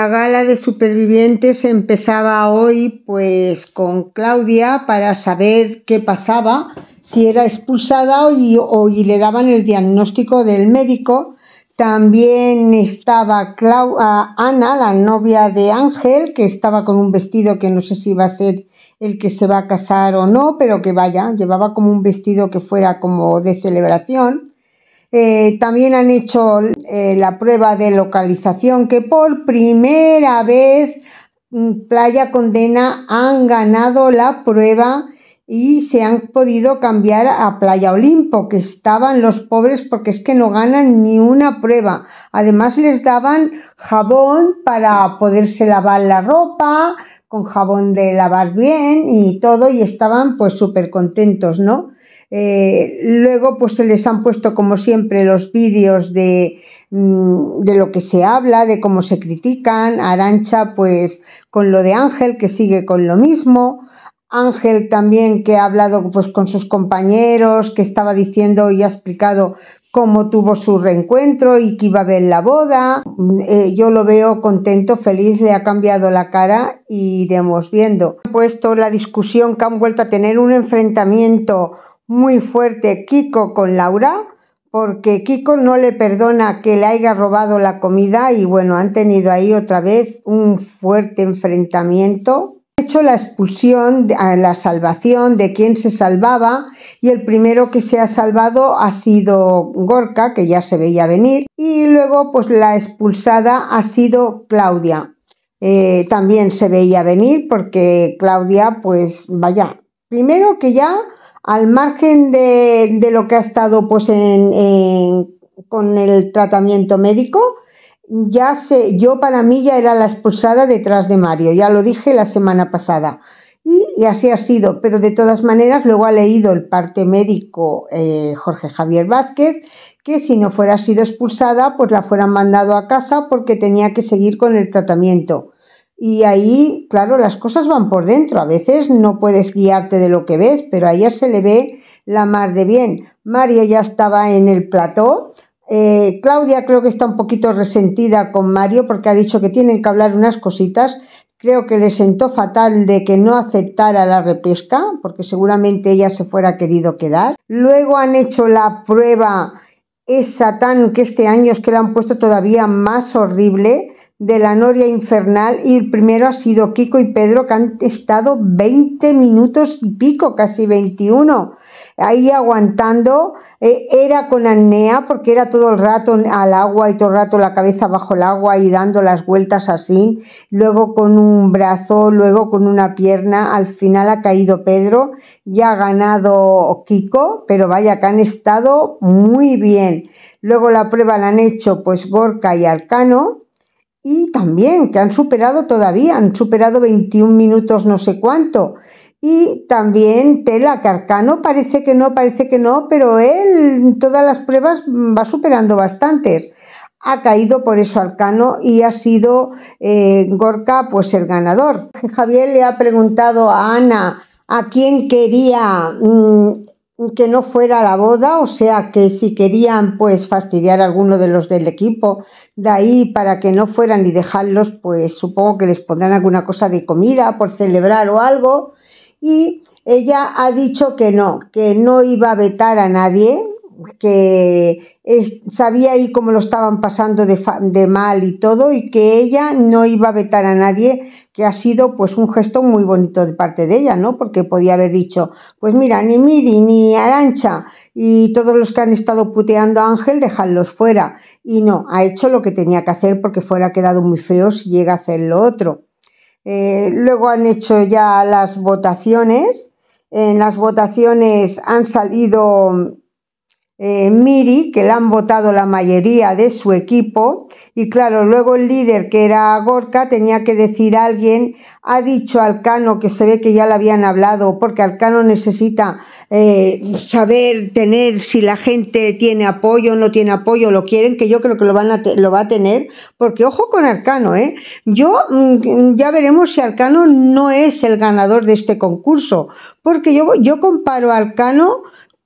La gala de supervivientes empezaba hoy pues con Claudia para saber qué pasaba, si era expulsada o y, le daban el diagnóstico del médico. También estaba ah, Ana, la novia de Ángel, que estaba con un vestido que no sé si va a ser el que se va a casar o no, pero que vaya, llevaba como un vestido que fuera como de celebración. Eh, también han hecho eh, la prueba de localización que por primera vez mm, Playa Condena han ganado la prueba y se han podido cambiar a Playa Olimpo, que estaban los pobres porque es que no ganan ni una prueba. Además les daban jabón para poderse lavar la ropa, con jabón de lavar bien y todo, y estaban pues súper contentos, ¿no? Eh, luego, pues se les han puesto, como siempre, los vídeos mm, de, lo que se habla, de cómo se critican. Arancha, pues, con lo de Ángel, que sigue con lo mismo. Ángel también que ha hablado pues, con sus compañeros, que estaba diciendo y ha explicado cómo tuvo su reencuentro y que iba a ver la boda. Mm, eh, yo lo veo contento, feliz, le ha cambiado la cara y iremos viendo. Han puesto la discusión que han vuelto a tener un enfrentamiento muy fuerte Kiko con Laura, porque Kiko no le perdona que le haya robado la comida y bueno, han tenido ahí otra vez un fuerte enfrentamiento. hecho la expulsión, la salvación de quien se salvaba y el primero que se ha salvado ha sido Gorka, que ya se veía venir, y luego pues la expulsada ha sido Claudia. Eh, también se veía venir porque Claudia pues vaya, primero que ya al margen de, de lo que ha estado pues, con el tratamiento médico, ya sé, yo para mí ya era la expulsada detrás de Mario, ya lo dije la semana pasada. Y, así ha sido, pero de todas maneras luego ha leído el parte médico eh, Jorge Javier Vázquez que si no fuera sido expulsada pues la fueran mandado a casa porque tenía que seguir con el tratamiento. Y ahí, claro, las cosas van por dentro. A veces no puedes guiarte de lo que ves, pero a ella se le ve la mar de bien. Mario ya estaba en el plató. Eh, Claudia creo que está un poquito resentida con Mario porque ha dicho que tienen que hablar unas cositas. Creo que le sentó fatal de que no aceptara la repesca, porque seguramente ella se fuera querido quedar. Luego han hecho la prueba esa tan que este año es que la han puesto todavía más horrible de la noria infernal y el primero ha sido Kiko y Pedro que han estado 20 minutos y pico, casi 21, ahí aguantando, eh, era con anea porque era todo el rato al agua y todo el rato la cabeza bajo el agua y dando las vueltas así, luego con un brazo, luego con una pierna, al final ha caído Pedro y ha ganado Kiko, pero vaya que han estado muy bien. Luego la prueba la han hecho pues Gorka y Alcano y también que han superado todavía, han superado 21 minutos no sé cuánto. Y también Tela que Arcano parece que no, parece que no, pero él todas las pruebas mm, va superando bastantes. Ha caído por eso Arcano y ha sido eh, Gorka pues el ganador. Javier le ha preguntado a Ana a quién quería mm, que no fuera la boda, o sea que si querían pues fastidiar a alguno de los del equipo de ahí para que no fueran y dejarlos, pues supongo que les pondrán alguna cosa de comida por celebrar o algo. Y ella ha dicho que no, que no iba a vetar a nadie, que sabía ahí cómo lo estaban pasando de, mal y todo y que ella no iba a vetar a nadie, que ha sido pues un gesto muy bonito de parte de ella, ¿no? Porque podía haber dicho, pues mira, ni Miri ni Arancha y todos los que han estado puteando a Ángel, dejarlos fuera. Y no, ha hecho lo que tenía que hacer porque fuera quedado muy feo si llega a hacer lo otro. Eh, luego han hecho ya las votaciones. En las votaciones han salido eh, Miri, que le han votado la mayoría de su equipo, y claro, luego el líder que era Gorka tenía que decir a alguien, ha dicho Alcano que se ve que ya le habían hablado, porque Alcano necesita eh, saber tener si la gente tiene apoyo, no tiene apoyo, lo quieren, que yo creo que lo, van a lo va a tener, porque ojo con Alcano, ¿eh? Yo mm, ya veremos si Alcano no es el ganador de este concurso, porque yo, yo comparo a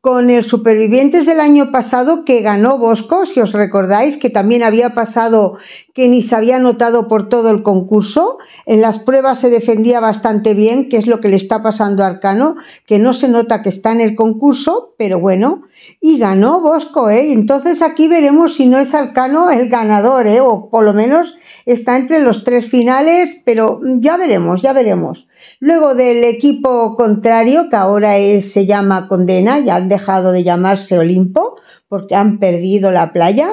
con el Supervivientes del año pasado que ganó Bosco, si os recordáis, que también había pasado que ni se había notado por todo el concurso. En las pruebas se defendía bastante bien, que es lo que le está pasando a Arcano, que no se nota que está en el concurso, pero bueno, y ganó Bosco, ¿eh? Entonces aquí veremos si no es Arcano el ganador, ¿eh? O por lo menos está entre los tres finales, pero ya veremos, ya veremos. Luego del equipo contrario, que ahora se llama Condena, ya dejado de llamarse Olimpo porque han perdido la playa.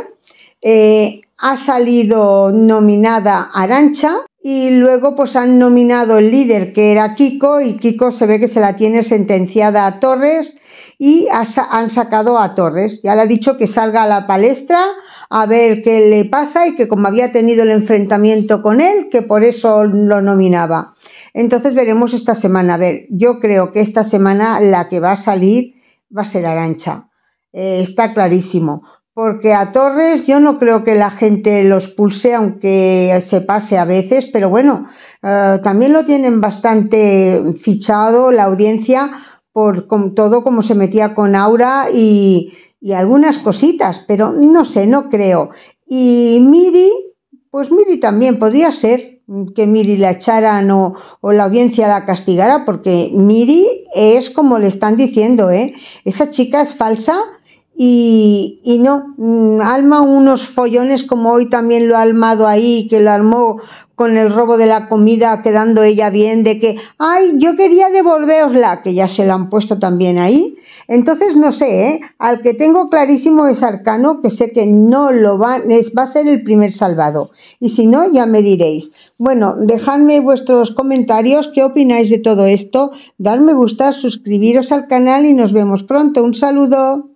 Eh, ha salido nominada Arancha y luego pues han nominado el líder que era Kiko y Kiko se ve que se la tiene sentenciada a Torres y han sacado a Torres. Ya le ha dicho que salga a la palestra a ver qué le pasa y que como había tenido el enfrentamiento con él, que por eso lo nominaba. Entonces veremos esta semana. A ver, yo creo que esta semana la que va a salir va a ser Arancha. Eh, está clarísimo. Porque a Torres yo no creo que la gente los pulse, aunque se pase a veces, pero bueno, eh, también lo tienen bastante fichado la audiencia por todo como se metía con Aura y, y algunas cositas, pero no sé, no creo. Y Miri, pues Miri también podría ser, que Miri la echaran o, la audiencia la castigara, porque Miri es como le están diciendo, ¿eh? esa chica es falsa y, y, no, mm, alma unos follones como hoy también lo ha almado ahí, que lo armó con el robo de la comida, quedando ella bien de que, ay, yo quería devolverosla, que ya se la han puesto también ahí. Entonces, no sé, ¿eh? al que tengo clarísimo es Arcano, que sé que no lo va, es, va a ser el primer salvado. Y si no, ya me diréis. Bueno, dejadme vuestros comentarios, qué opináis de todo esto, darme gusta, suscribiros al canal y nos vemos pronto. Un saludo.